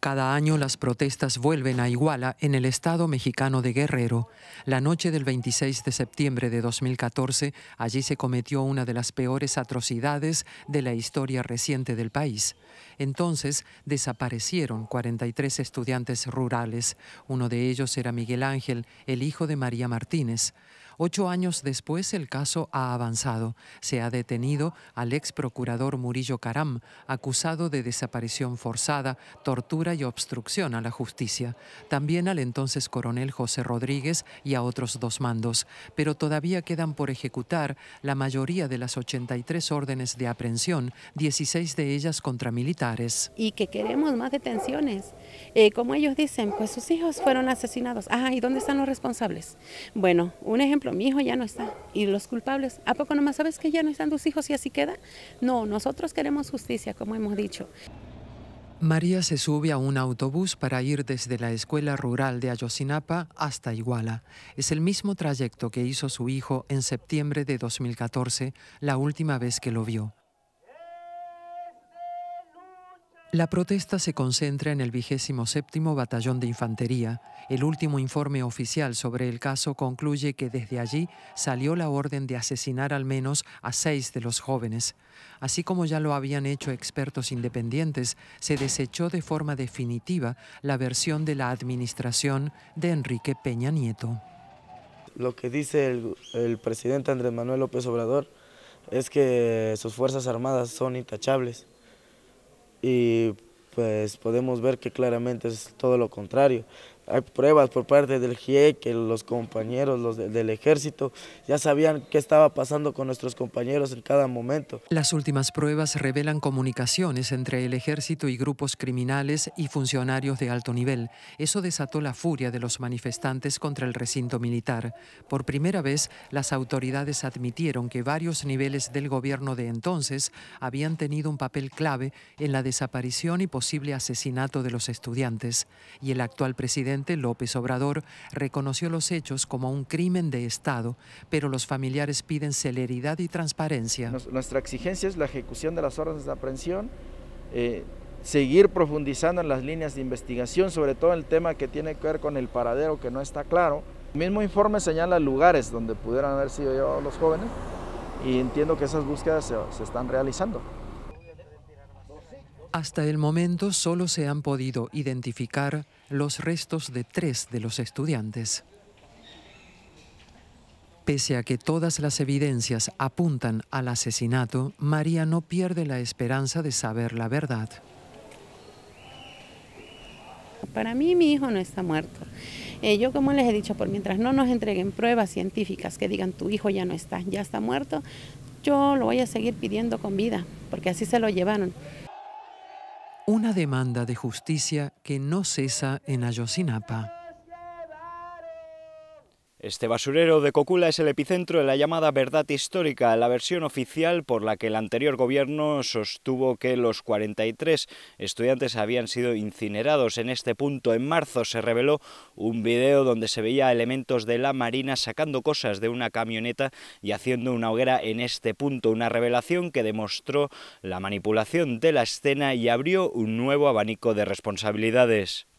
Cada año las protestas vuelven a Iguala en el estado mexicano de Guerrero. La noche del 26 de septiembre de 2014, allí se cometió una de las peores atrocidades de la historia reciente del país. Entonces desaparecieron 43 estudiantes rurales. Uno de ellos era Miguel Ángel, el hijo de María Martínez. Ocho años después el caso ha avanzado. Se ha detenido al ex procurador Murillo Caram, acusado de desaparición forzada, tortura y obstrucción a la justicia. También al entonces coronel José Rodríguez y a otros dos mandos. Pero todavía quedan por ejecutar la mayoría de las 83 órdenes de aprehensión, 16 de ellas contra militares. Y que queremos más detenciones. Eh, como ellos dicen, pues sus hijos fueron asesinados. Ajá, ah, ¿y dónde están los responsables? Bueno, un ejemplo mi hijo ya no está y los culpables, ¿a poco nomás sabes que ya no están tus hijos y así queda? No, nosotros queremos justicia, como hemos dicho. María se sube a un autobús para ir desde la escuela rural de Ayosinapa hasta Iguala. Es el mismo trayecto que hizo su hijo en septiembre de 2014, la última vez que lo vio. La protesta se concentra en el 27 Batallón de Infantería. El último informe oficial sobre el caso concluye que desde allí salió la orden de asesinar al menos a seis de los jóvenes. Así como ya lo habían hecho expertos independientes, se desechó de forma definitiva la versión de la administración de Enrique Peña Nieto. Lo que dice el presidente Andrés Manuel López Obrador es que sus Fuerzas Armadas son intachables y pues podemos ver que claramente es todo lo contrario hay pruebas por parte del GIE que los compañeros los del ejército ya sabían qué estaba pasando con nuestros compañeros en cada momento. Las últimas pruebas revelan comunicaciones entre el ejército y grupos criminales y funcionarios de alto nivel. Eso desató la furia de los manifestantes contra el recinto militar. Por primera vez, las autoridades admitieron que varios niveles del gobierno de entonces habían tenido un papel clave en la desaparición y posible asesinato de los estudiantes. Y el actual presidente López Obrador reconoció los hechos como un crimen de Estado, pero los familiares piden celeridad y transparencia. nuestra exigencia es la ejecución de las órdenes de aprehensión, eh, seguir profundizando en las líneas de investigación, sobre todo el tema que tiene que ver con el paradero que no está claro. El mismo informe señala lugares donde pudieran haber sido llevados los jóvenes y entiendo que esas búsquedas se están realizando. Hasta el momento solo se han podido identificar los restos de tres de los estudiantes. Pese a que todas las evidencias apuntan al asesinato, María no pierde la esperanza de saber la verdad. Para mí mi hijo no está muerto. Eh, yo como les he dicho, por mientras no nos entreguen pruebas científicas que digan tu hijo ya no está, ya está muerto, yo lo voy a seguir pidiendo con vida, porque así se lo llevaron una demanda de justicia que no cesa en Ayosinapa. Este basurero de Cocula es el epicentro de la llamada verdad histórica, la versión oficial por la que el anterior gobierno sostuvo que los 43 estudiantes habían sido incinerados. En este punto, en marzo, se reveló un video donde se veía elementos de la Marina sacando cosas de una camioneta y haciendo una hoguera en este punto. Una revelación que demostró la manipulación de la escena y abrió un nuevo abanico de responsabilidades.